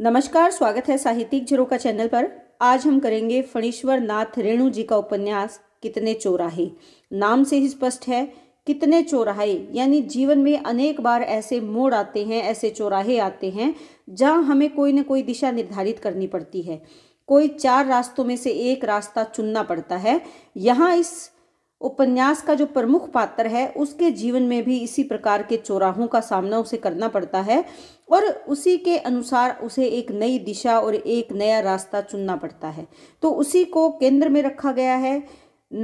नमस्कार स्वागत है साहित्यिक का चैनल पर आज हम करेंगे फणीश्वर नाथ रेणु जी का उपन्यास कितने चौराहे नाम से ही स्पष्ट है कितने चौराहे यानी जीवन में अनेक बार ऐसे मोड़ आते हैं ऐसे चौराहे आते हैं जहाँ हमें कोई ना कोई दिशा निर्धारित करनी पड़ती है कोई चार रास्तों में से एक रास्ता चुनना पड़ता है यहाँ इस उपन्यास का जो प्रमुख पात्र है उसके जीवन में भी इसी प्रकार के चौराहों का सामना उसे करना पड़ता है और उसी के अनुसार उसे एक नई दिशा और एक नया रास्ता चुनना पड़ता है तो उसी को केंद्र में रखा गया है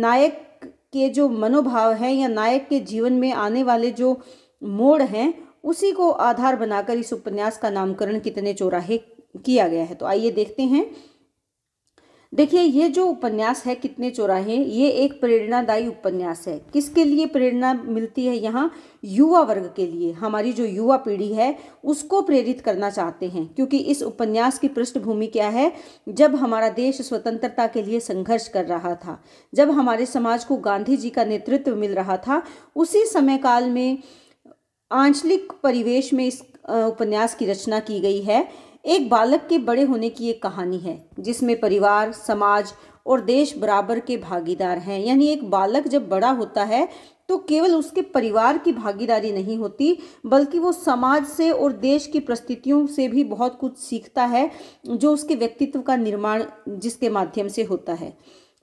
नायक के जो मनोभाव हैं या नायक के जीवन में आने वाले जो मोड़ हैं उसी को आधार बनाकर इस उपन्यास का नामकरण कितने चौराहे किया गया है तो आइए देखते हैं देखिए ये जो उपन्यास है कितने चौराहे ये एक प्रेरणादायी उपन्यास है किसके लिए प्रेरणा मिलती है यहाँ युवा वर्ग के लिए हमारी जो युवा पीढ़ी है उसको प्रेरित करना चाहते हैं क्योंकि इस उपन्यास की पृष्ठभूमि क्या है जब हमारा देश स्वतंत्रता के लिए संघर्ष कर रहा था जब हमारे समाज को गांधी जी का नेतृत्व मिल रहा था उसी समय काल में आंचलिक परिवेश में इस उपन्यास की रचना की गई है एक बालक के बड़े होने की एक कहानी है जिसमें परिवार समाज और देश बराबर के भागीदार हैं यानी एक बालक जब बड़ा होता है तो केवल उसके परिवार की भागीदारी नहीं होती बल्कि वो समाज से और देश की परिस्थितियों से भी बहुत कुछ सीखता है जो उसके व्यक्तित्व का निर्माण जिसके माध्यम से होता है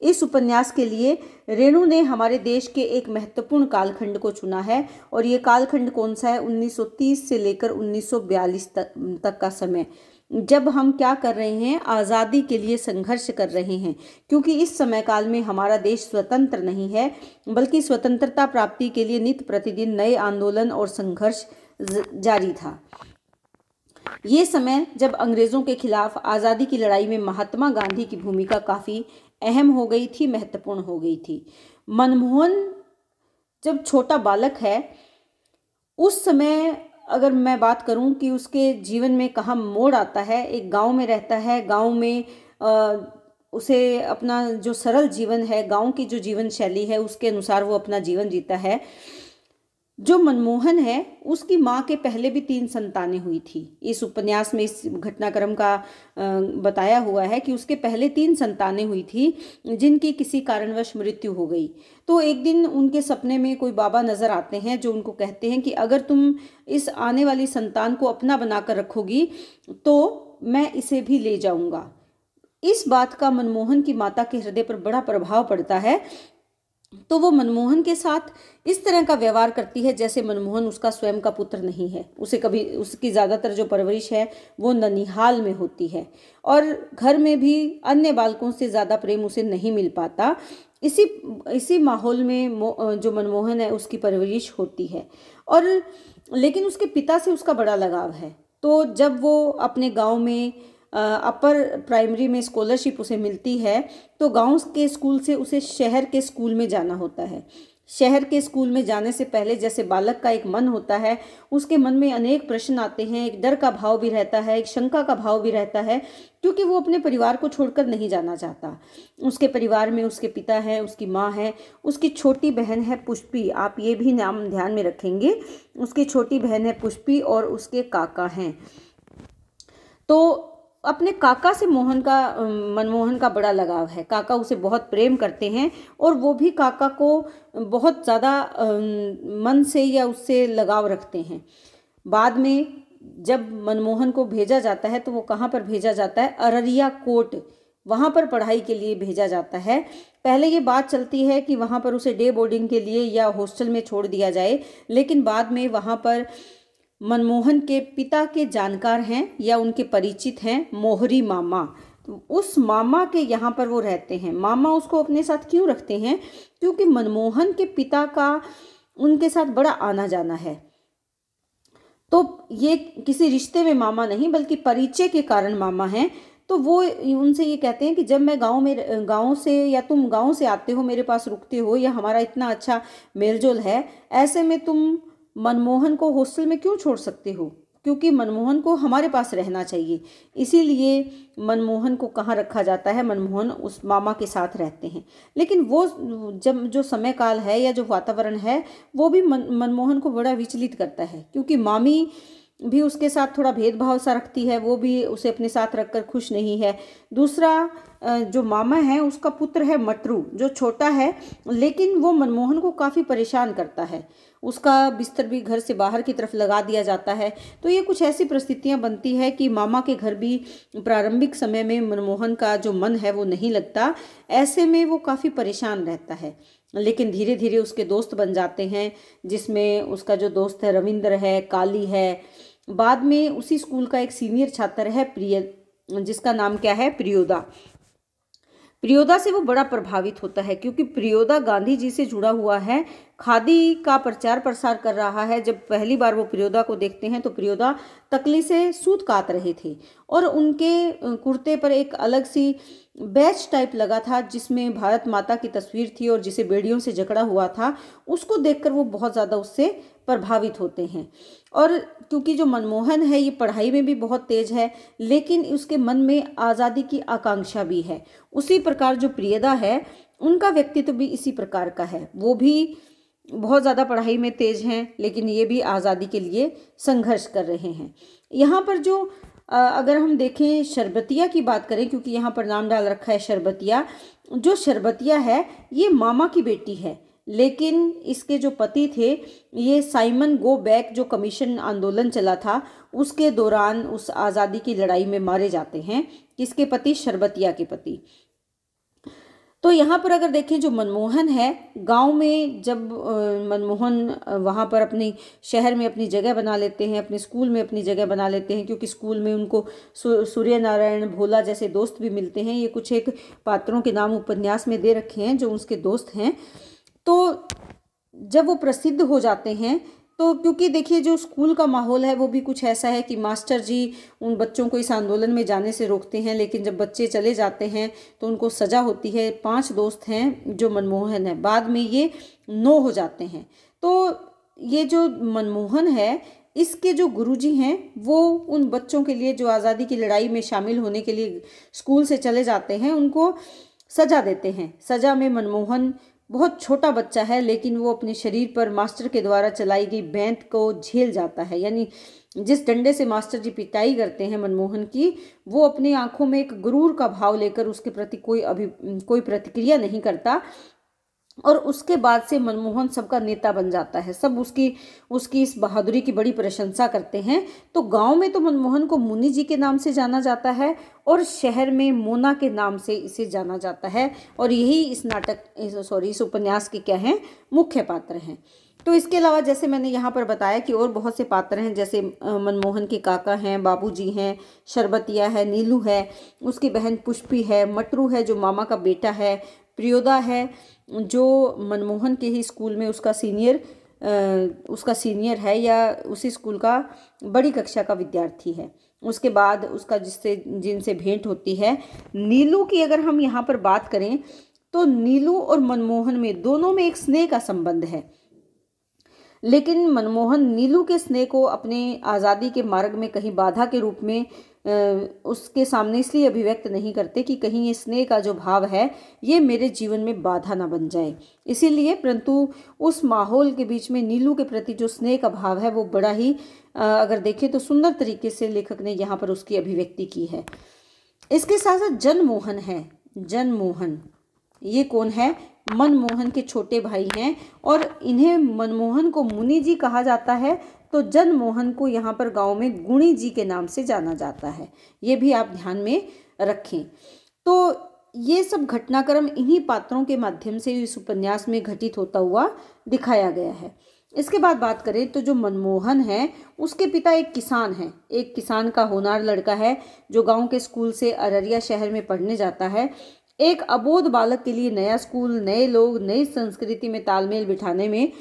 इस उपन्यास के लिए रेणु ने हमारे देश के एक महत्वपूर्ण कालखंड को चुना है और ये कालखंड कौन सा है 1930 से लेकर 1942 तक, का समय जब हम क्या कर रहे हैं आज़ादी के लिए संघर्ष कर रहे हैं क्योंकि इस समय काल में हमारा देश स्वतंत्र नहीं है बल्कि स्वतंत्रता प्राप्ति के लिए नित प्रतिदिन नए आंदोलन और संघर्ष जारी था ये समय जब अंग्रेज़ों के खिलाफ आज़ादी की लड़ाई में महात्मा गांधी की भूमिका काफ़ी अहम हो गई थी महत्वपूर्ण हो गई थी मनमोहन जब छोटा बालक है उस समय अगर मैं बात करूं कि उसके जीवन में कहाँ मोड़ आता है एक गांव में रहता है गांव में आ, उसे अपना जो सरल जीवन है गांव की जो जीवन शैली है उसके अनुसार वो अपना जीवन जीता है जो मनमोहन है उसकी माँ के पहले भी तीन संतानें हुई थी इस उपन्यास में इस घटनाक्रम का बताया हुआ है कि उसके पहले तीन संतानें हुई थी जिनकी किसी कारणवश मृत्यु हो गई तो एक दिन उनके सपने में कोई बाबा नज़र आते हैं जो उनको कहते हैं कि अगर तुम इस आने वाली संतान को अपना बनाकर रखोगी तो मैं इसे भी ले जाऊँगा इस बात का मनमोहन की माता के हृदय पर बड़ा प्रभाव पड़ता है तो वो मनमोहन के साथ इस तरह का व्यवहार करती है जैसे मनमोहन उसका स्वयं का पुत्र नहीं है उसे कभी उसकी ज़्यादातर जो परवरिश है वो ननिहाल में होती है और घर में भी अन्य बालकों से ज़्यादा प्रेम उसे नहीं मिल पाता इसी इसी माहौल में जो मनमोहन है उसकी परवरिश होती है और लेकिन उसके पिता से उसका बड़ा लगाव है तो जब वो अपने गांव में अपर प्राइमरी में स्कॉलरशिप उसे मिलती है तो गांव के स्कूल से उसे शहर के स्कूल में जाना होता है शहर के स्कूल में जाने से पहले जैसे बालक का एक मन होता है उसके मन में अनेक प्रश्न आते हैं एक डर का भाव भी रहता है एक शंका का भाव भी रहता है क्योंकि वो अपने परिवार को छोड़कर नहीं जाना चाहता उसके परिवार में उसके पिता हैं उसकी माँ है उसकी छोटी बहन है पुष्पी आप ये भी नाम ध्यान में रखेंगे उसकी छोटी बहन है पुष्पी और उसके काका हैं तो अपने काका से मोहन का मनमोहन का बड़ा लगाव है काका उसे बहुत प्रेम करते हैं और वो भी काका को बहुत ज़्यादा मन से या उससे लगाव रखते हैं बाद में जब मनमोहन को भेजा जाता है तो वो कहाँ पर भेजा जाता है अररिया कोट वहाँ पर पढ़ाई के लिए भेजा जाता है पहले ये बात चलती है कि वहाँ पर उसे डे बोर्डिंग के लिए या हॉस्टल में छोड़ दिया जाए लेकिन बाद में वहाँ पर मनमोहन के पिता के जानकार हैं या उनके परिचित हैं मोहरी मामा तो उस मामा के यहाँ पर वो रहते हैं मामा उसको अपने साथ क्यों रखते हैं क्योंकि मनमोहन के पिता का उनके साथ बड़ा आना जाना है तो ये किसी रिश्ते में मामा नहीं बल्कि परिचय के कारण मामा हैं तो वो उनसे ये कहते हैं कि जब मैं गांव में गांव से या तुम गांव से आते हो मेरे पास रुकते हो या हमारा इतना अच्छा मेलजोल है ऐसे में तुम मनमोहन को हॉस्टल में क्यों छोड़ सकते हो क्योंकि मनमोहन को हमारे पास रहना चाहिए इसीलिए मनमोहन को कहाँ रखा जाता है मनमोहन उस मामा के साथ रहते हैं लेकिन वो जब जो समय काल है या जो वातावरण है वो भी मन मनमोहन को बड़ा विचलित करता है क्योंकि मामी भी उसके साथ थोड़ा भेदभाव सा रखती है वो भी उसे अपने साथ रखकर खुश नहीं है दूसरा जो मामा है उसका पुत्र है मटरू जो छोटा है लेकिन वो मनमोहन को काफ़ी परेशान करता है उसका बिस्तर भी घर से बाहर की तरफ लगा दिया जाता है तो ये कुछ ऐसी परिस्थितियाँ बनती है कि मामा के घर भी प्रारंभिक समय में मनमोहन का जो मन है वो नहीं लगता ऐसे में वो काफ़ी परेशान रहता है लेकिन धीरे धीरे उसके दोस्त बन जाते हैं जिसमें उसका जो दोस्त है रविंद्र है काली है बाद में उसी स्कूल का एक सीनियर छात्र है प्रिय जिसका नाम क्या है प्रियोदा प्रियोदा से वो बड़ा प्रभावित होता है क्योंकि प्रियोदा गांधी जी से जुड़ा हुआ है खादी का प्रचार प्रसार कर रहा है जब पहली बार वो प्रियोदा को देखते हैं तो प्रियोदा तकली से सूत काट रहे थे और उनके कुर्ते पर एक अलग सी बैच टाइप लगा था जिसमें भारत माता की तस्वीर थी और जिसे बेड़ियों से जकड़ा हुआ था उसको देखकर वो बहुत ज़्यादा उससे प्रभावित होते हैं और क्योंकि जो मनमोहन है ये पढ़ाई में भी बहुत तेज है लेकिन उसके मन में आज़ादी की आकांक्षा भी है उसी प्रकार जो प्रियदा है उनका व्यक्तित्व भी इसी प्रकार का है वो भी बहुत ज़्यादा पढ़ाई में तेज हैं लेकिन ये भी आज़ादी के लिए संघर्ष कर रहे हैं यहाँ पर जो अगर हम देखें शरबतिया की बात करें क्योंकि यहाँ पर नाम डाल रखा है शरबतिया जो शरबतिया है ये मामा की बेटी है लेकिन इसके जो पति थे ये साइमन गो बैक जो कमीशन आंदोलन चला था उसके दौरान उस आज़ादी की लड़ाई में मारे जाते हैं किसके पति शरबतिया के पति तो यहाँ पर अगर देखें जो मनमोहन है गांव में जब मनमोहन वहाँ पर अपनी शहर में अपनी जगह बना लेते हैं अपने स्कूल में अपनी जगह बना लेते हैं क्योंकि स्कूल में उनको सूर्य नारायण भोला जैसे दोस्त भी मिलते हैं ये कुछ एक पात्रों के नाम उपन्यास में दे रखे हैं जो उसके दोस्त हैं तो जब वो प्रसिद्ध हो जाते हैं तो क्योंकि देखिए जो स्कूल का माहौल है वो भी कुछ ऐसा है कि मास्टर जी उन बच्चों को इस आंदोलन में जाने से रोकते हैं लेकिन जब बच्चे चले जाते हैं तो उनको सज़ा होती है पांच दोस्त हैं जो मनमोहन है बाद में ये नौ हो जाते हैं तो ये जो मनमोहन है इसके जो गुरुजी हैं वो उन बच्चों के लिए जो आज़ादी की लड़ाई में शामिल होने के लिए स्कूल से चले जाते हैं उनको सज़ा देते हैं सज़ा में मनमोहन बहुत छोटा बच्चा है लेकिन वो अपने शरीर पर मास्टर के द्वारा चलाई गई बैंत को झेल जाता है यानी जिस डंडे से मास्टर जी पिटाई करते हैं मनमोहन की वो अपनी आंखों में एक गुरूर का भाव लेकर उसके प्रति कोई अभि कोई प्रतिक्रिया नहीं करता और उसके बाद से मनमोहन सबका नेता बन जाता है सब उसकी उसकी इस बहादुरी की बड़ी प्रशंसा करते हैं तो गांव में तो मनमोहन को मुनि जी के नाम से जाना जाता है और शहर में मोना के नाम से इसे जाना जाता है और यही इस नाटक सॉरी इस उपन्यास के क्या हैं मुख्य पात्र हैं तो इसके अलावा जैसे मैंने यहाँ पर बताया कि और बहुत से पात्र हैं जैसे मनमोहन के काका हैं बाबूजी हैं शरबतिया है नीलू है उसकी बहन पुष्पी है मटरू है जो मामा का बेटा है प्रियोदा है जो मनमोहन के ही स्कूल में उसका सीनियर उसका सीनियर है या उसी स्कूल का बड़ी कक्षा का विद्यार्थी है उसके बाद उसका जिससे जिनसे भेंट होती है नीलू की अगर हम यहाँ पर बात करें तो नीलू और मनमोहन में दोनों में एक स्नेह का संबंध है लेकिन मनमोहन नीलू के स्नेह को अपने आज़ादी के मार्ग में कहीं बाधा के रूप में उसके सामने इसलिए अभिव्यक्त नहीं करते कि कहीं ये स्नेह का जो भाव है ये मेरे जीवन में बाधा ना बन जाए इसीलिए परंतु उस माहौल के बीच में नीलू के प्रति जो स्नेह का भाव है वो बड़ा ही अगर देखें तो सुंदर तरीके से लेखक ने यहाँ पर उसकी अभिव्यक्ति की है इसके साथ साथ जनमोहन है जनमोहन ये कौन है मनमोहन के छोटे भाई हैं और इन्हें मनमोहन को मुनि जी कहा जाता है तो जन मोहन को यहाँ पर गांव में गुणी जी के नाम से जाना जाता है ये भी आप ध्यान में रखें तो ये सब घटनाक्रम इन्हीं पात्रों के माध्यम से इस उपन्यास में घटित होता हुआ दिखाया गया है इसके बाद बात करें तो जो मनमोहन है उसके पिता एक किसान है एक किसान का होनार लड़का है जो गांव के स्कूल से अररिया शहर में पढ़ने जाता है एक अबोध बालक के लिए नया स्कूल नए लोग नई संस्कृति में तालमेल बिठाने में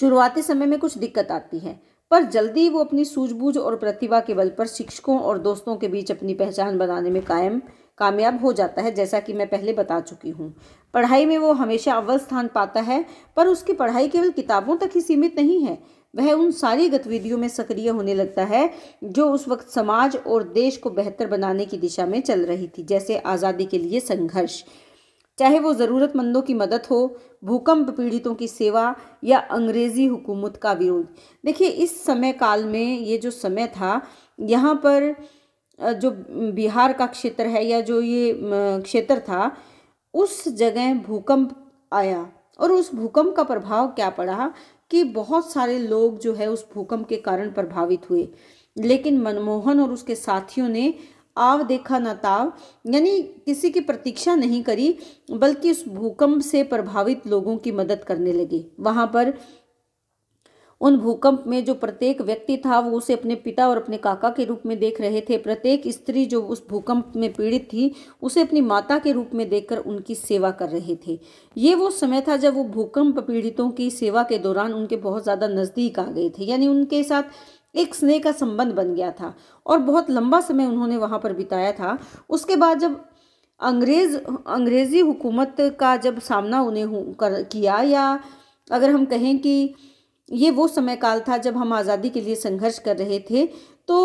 शुरुआती समय में कुछ दिक्कत आती है पर जल्दी वो अपनी सूझबूझ और प्रतिभा के बल पर शिक्षकों और दोस्तों के बीच अपनी पहचान बनाने में कायम कामयाब हो जाता है जैसा कि मैं पहले बता चुकी हूँ पढ़ाई में वो हमेशा अव्वल स्थान पाता है पर उसकी पढ़ाई केवल किताबों तक ही सीमित नहीं है वह उन सारी गतिविधियों में सक्रिय होने लगता है जो उस वक्त समाज और देश को बेहतर बनाने की दिशा में चल रही थी जैसे आज़ादी के लिए संघर्ष चाहे वो ज़रूरतमंदों की मदद हो भूकंप पीड़ितों की सेवा या अंग्रेज़ी हुकूमत का विरोध देखिए इस समय काल में ये जो समय था यहाँ पर जो बिहार का क्षेत्र है या जो ये क्षेत्र था उस जगह भूकंप आया और उस भूकंप का प्रभाव क्या पड़ा कि बहुत सारे लोग जो है उस भूकंप के कारण प्रभावित हुए लेकिन मनमोहन और उसके साथियों ने आव देखा न ताव यानी किसी की प्रतीक्षा नहीं करी बल्कि उस भूकंप से प्रभावित लोगों की मदद करने लगे वहां पर उन भूकंप में जो प्रत्येक व्यक्ति था वो उसे अपने पिता और अपने काका के रूप में देख रहे थे प्रत्येक स्त्री जो उस भूकंप में पीड़ित थी उसे अपनी माता के रूप में देखकर उनकी सेवा कर रहे थे ये वो समय था जब वो भूकंप पीड़ितों की सेवा के दौरान उनके बहुत ज़्यादा नज़दीक आ गए थे यानी उनके साथ एक स्नेह का संबंध बन गया था और बहुत लंबा समय उन्होंने वहाँ पर बिताया था उसके बाद जब अंग्रेज़ अंग्रेज़ी हुकूमत का जब सामना उन्हें कर किया या अगर हम कहें कि ये वो समय काल था जब हम आज़ादी के लिए संघर्ष कर रहे थे तो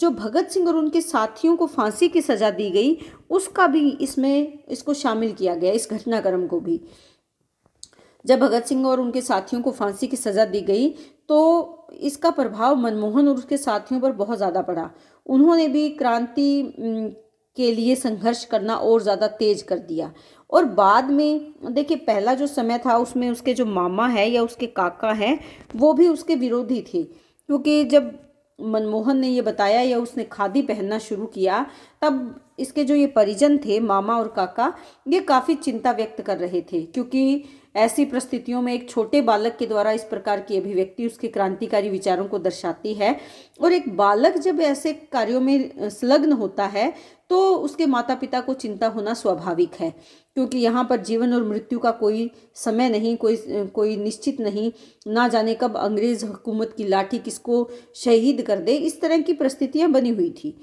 जो भगत सिंह और उनके साथियों को फांसी की सज़ा दी गई उसका भी इसमें इसको शामिल किया गया इस घटनाक्रम को भी जब भगत सिंह और उनके साथियों को फांसी की सज़ा दी गई तो इसका प्रभाव मनमोहन और उसके साथियों पर बहुत ज़्यादा पड़ा उन्होंने भी क्रांति के लिए संघर्ष करना और ज़्यादा तेज कर दिया और बाद में देखिए पहला जो समय था उसमें उसके जो मामा है या उसके काका हैं वो भी उसके विरोधी थे क्योंकि जब मनमोहन ने ये बताया या उसने खादी पहनना शुरू किया तब इसके जो ये परिजन थे मामा और काका ये काफ़ी चिंता व्यक्त कर रहे थे क्योंकि ऐसी परिस्थितियों में एक छोटे बालक के द्वारा इस प्रकार की अभिव्यक्ति उसके क्रांतिकारी विचारों को दर्शाती है और एक बालक जब ऐसे कार्यों में संलग्न होता है तो उसके माता पिता को चिंता होना स्वाभाविक है क्योंकि यहाँ पर जीवन और मृत्यु का कोई समय नहीं कोई कोई निश्चित नहीं ना जाने कब अंग्रेज़ हुकूमत की लाठी किसको शहीद कर दे इस तरह की परिस्थितियाँ बनी हुई थी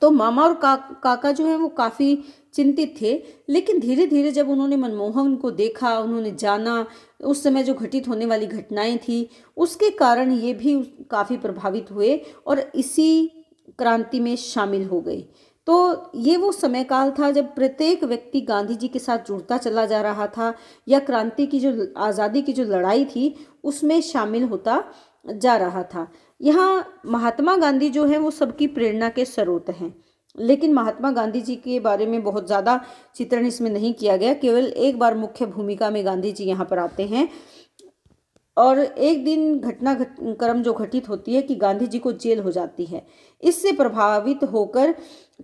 तो मामा और का, काका जो है वो काफ़ी चिंतित थे लेकिन धीरे धीरे जब उन्होंने मनमोहन को देखा उन्होंने जाना उस समय जो घटित होने वाली घटनाएं थी उसके कारण ये भी काफ़ी प्रभावित हुए और इसी क्रांति में शामिल हो गए तो ये वो समय काल था जब प्रत्येक व्यक्ति गांधी जी के साथ जुड़ता चला जा रहा था या क्रांति की जो आज़ादी की जो लड़ाई थी उसमें शामिल होता जा रहा था यहाँ महात्मा गांधी जो है वो सबकी प्रेरणा के स्रोत हैं लेकिन महात्मा गांधी जी के बारे में बहुत ज़्यादा चित्रण इसमें नहीं किया गया केवल एक बार मुख्य भूमिका में गांधी जी यहाँ पर आते हैं और एक दिन घटना घट क्रम जो घटित होती है कि गांधी जी को जेल हो जाती है इससे प्रभावित होकर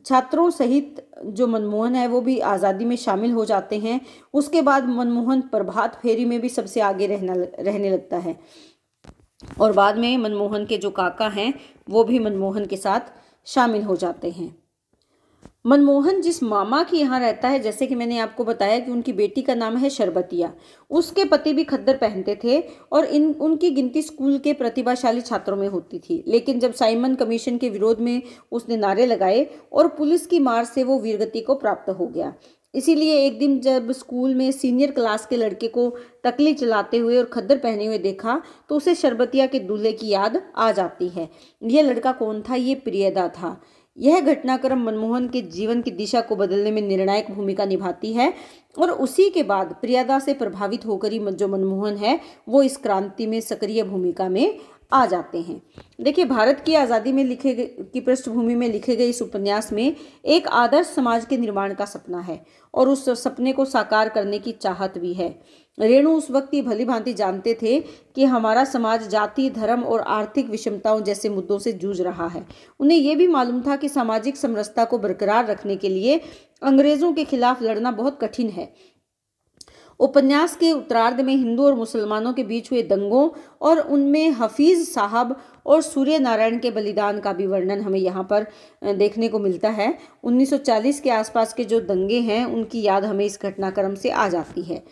छात्रों सहित जो मनमोहन है वो भी आज़ादी में शामिल हो जाते हैं उसके बाद मनमोहन प्रभात फेरी में भी सबसे आगे रहना रहने लगता है और बाद में मनमोहन के जो काका हैं वो भी मनमोहन के साथ शामिल हो जाते हैं मनमोहन जिस मामा के यहाँ रहता है जैसे कि मैंने आपको बताया कि उनकी बेटी का नाम है शरबतिया उसके पति भी खद्दर पहनते थे और इन उनकी गिनती स्कूल के प्रतिभाशाली छात्रों में होती थी लेकिन जब साइमन कमीशन के विरोध में उसने नारे लगाए और पुलिस की मार से वो वीरगति को प्राप्त हो गया इसीलिए एक दिन जब स्कूल में सीनियर क्लास के लड़के को तकली चलाते हुए और खद्दर पहने हुए देखा तो उसे शरबतिया के दूल्हे की याद आ जाती है यह लड़का कौन था ये प्रियदा था यह घटनाक्रम मनमोहन के जीवन की दिशा को बदलने में निर्णायक भूमिका निभाती है और उसी के बाद प्रियादा से प्रभावित होकर ही जो मनमोहन है वो इस क्रांति में सक्रिय भूमिका में आ जाते हैं देखिए भारत की आज़ादी में लिखे गए की पृष्ठभूमि में लिखे गए इस उपन्यास में एक आदर्श समाज के निर्माण का सपना है और उस सपने को साकार करने की चाहत भी है रेणु उस वक्त ये भली भांति जानते थे कि हमारा समाज जाति धर्म और आर्थिक विषमताओं जैसे मुद्दों से जूझ रहा है उन्हें यह भी मालूम था कि सामाजिक समरसता को बरकरार रखने के लिए अंग्रेज़ों के खिलाफ लड़ना बहुत कठिन है उपन्यास के उत्तरार्ध में हिंदू और मुसलमानों के बीच हुए दंगों और उनमें हफीज़ साहब और सूर्य नारायण के बलिदान का भी वर्णन हमें यहाँ पर देखने को मिलता है 1940 के आसपास के जो दंगे हैं उनकी याद हमें इस घटनाक्रम से आ जाती है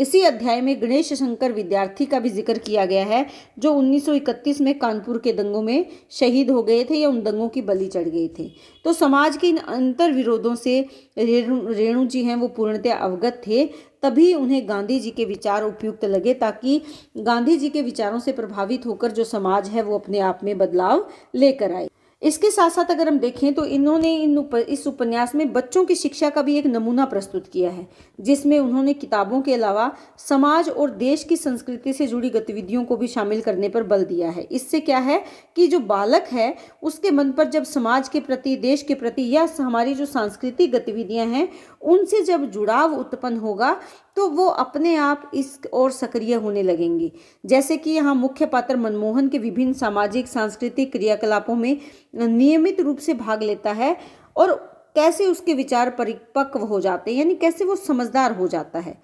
इसी अध्याय में गणेश शंकर विद्यार्थी का भी जिक्र किया गया है जो 1931 में कानपुर के दंगों में शहीद हो गए थे या उन दंगों की बलि चढ़ गए थे तो समाज के इन अंतर विरोधों से रेणु रेणु जी हैं वो पूर्णतः अवगत थे तभी उन्हें गांधी जी के विचार उपयुक्त लगे ताकि गांधी जी के विचारों से प्रभावित होकर जो समाज है वो अपने आप में बदलाव लेकर आए इसके साथ साथ अगर हम देखें तो इन्होंने इन उप, इस उपन्यास में बच्चों की शिक्षा का भी एक नमूना प्रस्तुत किया है जिसमें उन्होंने किताबों के अलावा समाज और देश की संस्कृति से जुड़ी गतिविधियों को भी शामिल करने पर बल दिया है इससे क्या है कि जो बालक है उसके मन पर जब समाज के प्रति देश के प्रति या हमारी जो सांस्कृतिक गतिविधियाँ हैं उनसे जब जुड़ाव उत्पन्न होगा तो वो अपने आप इस और सक्रिय होने लगेंगे जैसे कि यहाँ मुख्य पात्र मनमोहन के विभिन्न सामाजिक सांस्कृतिक क्रियाकलापों में नियमित रूप से भाग लेता है और कैसे उसके विचार परिपक्व हो जाते हैं यानी कैसे वो समझदार हो जाता है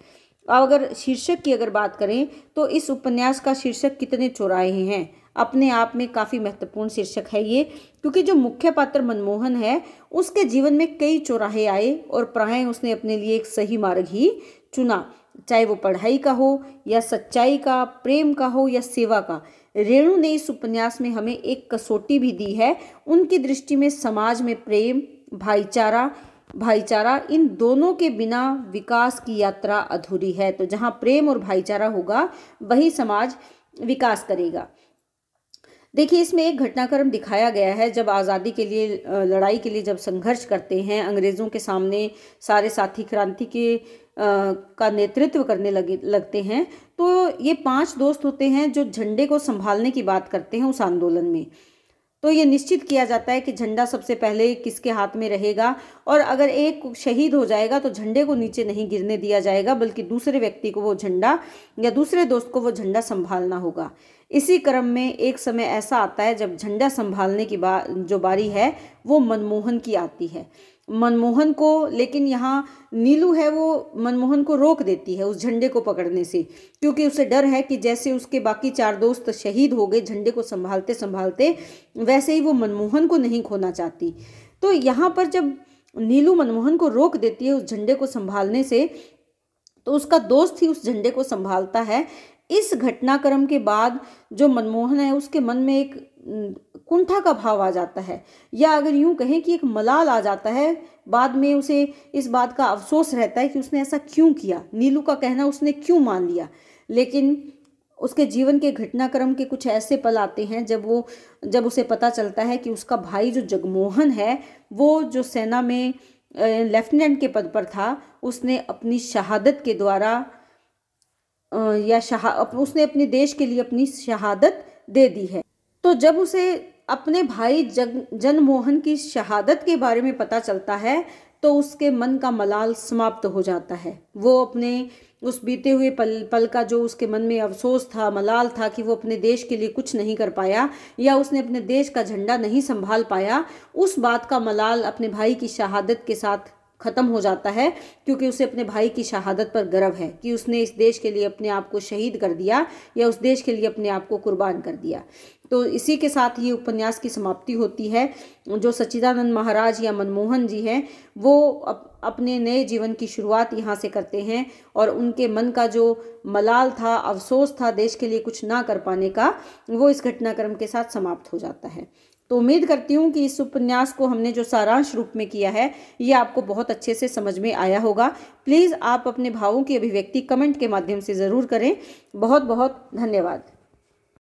अब अगर शीर्षक की अगर बात करें तो इस उपन्यास का शीर्षक कितने चौराहे हैं अपने आप में काफ़ी महत्वपूर्ण शीर्षक है ये क्योंकि जो मुख्य पात्र मनमोहन है उसके जीवन में कई चौराहे आए और प्राय उसने अपने लिए एक सही मार्ग ही चुना चाहे वो पढ़ाई का हो या सच्चाई का प्रेम का हो या सेवा का रेणु ने इस उपन्यास में हमें एक कसौटी भी दी है उनकी दृष्टि में समाज में प्रेम भाईचारा भाईचारा इन दोनों के बिना विकास की यात्रा अधूरी है तो जहाँ प्रेम और भाईचारा होगा वही समाज विकास करेगा देखिए इसमें एक घटनाक्रम दिखाया गया है जब आज़ादी के लिए लड़ाई के लिए जब संघर्ष करते हैं अंग्रेज़ों के सामने सारे साथी क्रांति के आ, का नेतृत्व करने लगे लगते हैं तो ये पांच दोस्त होते हैं जो झंडे को संभालने की बात करते हैं उस आंदोलन में तो ये निश्चित किया जाता है कि झंडा सबसे पहले किसके हाथ में रहेगा और अगर एक शहीद हो जाएगा तो झंडे को नीचे नहीं गिरने दिया जाएगा बल्कि दूसरे व्यक्ति को वो झंडा या दूसरे दोस्त को वो झंडा संभालना होगा इसी क्रम में एक समय ऐसा आता है जब झंडा संभालने की बा जो बारी है वो मनमोहन की आती है मनमोहन को लेकिन यहाँ नीलू है वो मनमोहन को रोक देती है उस झंडे को पकड़ने से क्योंकि उसे डर है कि जैसे उसके बाकी चार दोस्त शहीद हो गए झंडे को संभालते संभालते वैसे ही वो मनमोहन को नहीं खोना चाहती तो यहाँ पर जब नीलू मनमोहन को रोक देती है उस झंडे को संभालने से तो उसका दोस्त ही उस झंडे को संभालता है इस घटनाक्रम के बाद जो मनमोहन है उसके मन में एक कुंठा का भाव आ जाता है या अगर यूं कहें कि एक मलाल आ जाता है बाद में उसे इस बात का अफसोस रहता है कि उसने ऐसा क्यों किया नीलू का कहना उसने क्यों मान लिया लेकिन उसके जीवन के घटनाक्रम के कुछ ऐसे पल आते हैं जब वो जब उसे पता चलता है कि उसका भाई जो जगमोहन है वो जो सेना में लेफ्टिनेंट के पद पर था उसने अपनी शहादत के द्वारा या शहा उसने अपने देश के लिए अपनी शहादत दे दी है तो जब उसे अपने भाई जग जनमोहन की शहादत के बारे में पता चलता है तो उसके मन का मलाल समाप्त हो जाता है वो अपने उस बीते हुए पल पल का जो उसके मन में अफसोस था मलाल था कि वो अपने देश के लिए कुछ नहीं कर पाया या उसने अपने देश का झंडा नहीं संभाल पाया उस बात का मलाल अपने भाई की शहादत के साथ ख़त्म हो जाता है क्योंकि उसे अपने भाई की शहादत पर गर्व है कि उसने इस देश के लिए अपने आप को शहीद कर दिया या उस देश के लिए अपने आप को कुर्बान कर दिया तो इसी के साथ ये उपन्यास की समाप्ति होती है जो सच्चिदानंद महाराज या मनमोहन जी हैं वो अप, अपने नए जीवन की शुरुआत यहाँ से करते हैं और उनके मन का जो मलाल था अफसोस था देश के लिए कुछ ना कर पाने का वो इस घटनाक्रम के साथ समाप्त हो जाता है तो उम्मीद करती हूँ कि इस उपन्यास को हमने जो सारांश रूप में किया है ये आपको बहुत अच्छे से समझ में आया होगा प्लीज़ आप अपने भावों की अभिव्यक्ति कमेंट के माध्यम से ज़रूर करें बहुत बहुत धन्यवाद